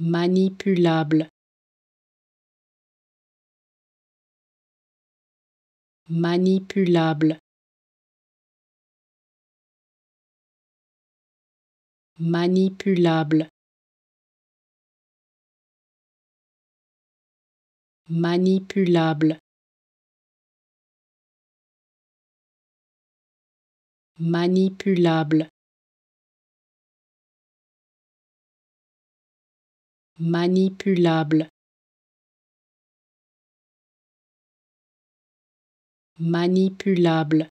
manipulable manipulable manipulable manipulable manipulable manipulable manipulable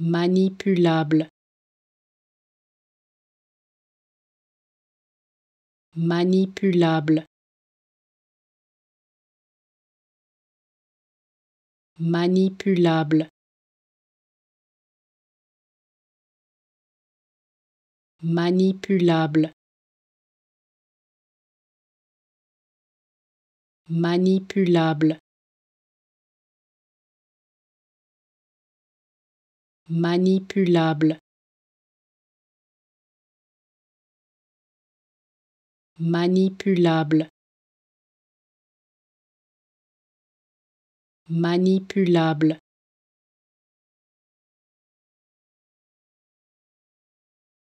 manipulable manipulable manipulable manipulable manipulable manipulable manipulable manipulable